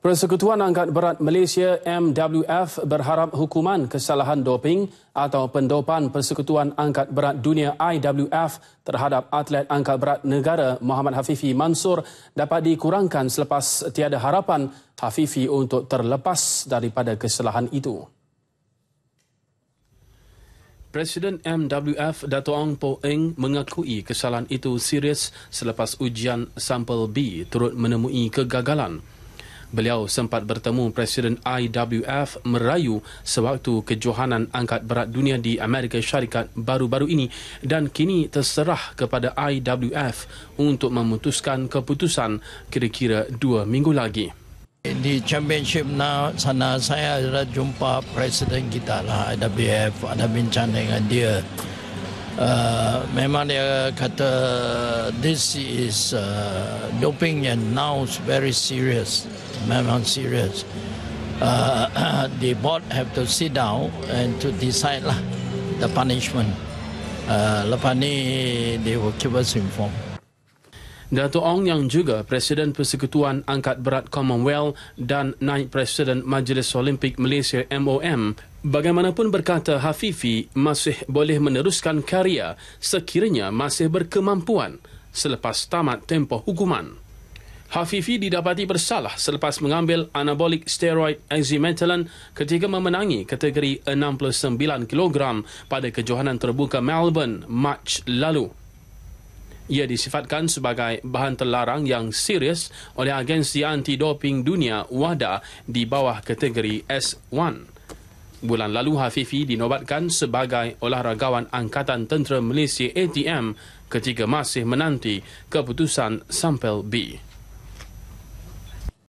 Persekutuan Angkat Berat Malaysia MWF berharap hukuman kesalahan doping atau pendopan Persekutuan Angkat Berat Dunia IWF terhadap atlet angkat berat negara Muhammad Hafifi Mansur dapat dikurangkan selepas tiada harapan Hafifi untuk terlepas daripada kesalahan itu. Presiden MWF Dato' Ong Po Eng mengakui kesalahan itu serius selepas ujian sampel B turut menemui kegagalan. Beliau sempat bertemu Presiden IWF merayu sewaktu kejohanan angkat berat dunia di Amerika Syarikat baru-baru ini dan kini terserah kepada IWF untuk memutuskan keputusan kira-kira dua minggu lagi. Di championship now, sana saya ada jumpa Presiden kita lah, IWF, ada bincang dengan dia uh, memang dia kata this is uh, doping and now it's very serious memang serious uh, the board have to sit down and to decide lah the punishment uh, lepas ni they will keep us informed Dato' Ong yang juga Presiden Persekutuan Angkat Berat Commonwealth dan Naib Presiden Majlis Olimpik Malaysia MOM Bagaimanapun berkata Hafifi masih boleh meneruskan karya sekiranya masih berkemampuan selepas tamat tempoh hukuman. Hafifi didapati bersalah selepas mengambil anabolik steroid Eximetalon ketika memenangi kategori 69 kg pada kejohanan terbuka Melbourne Mac lalu. Ia disifatkan sebagai bahan terlarang yang serius oleh agensi anti-doping dunia WADA di bawah kategori S1. Bulan lalu Hafifi dinobatkan sebagai olahragawan angkatan tentera Malaysia ATM ketika masih menanti keputusan sampel B.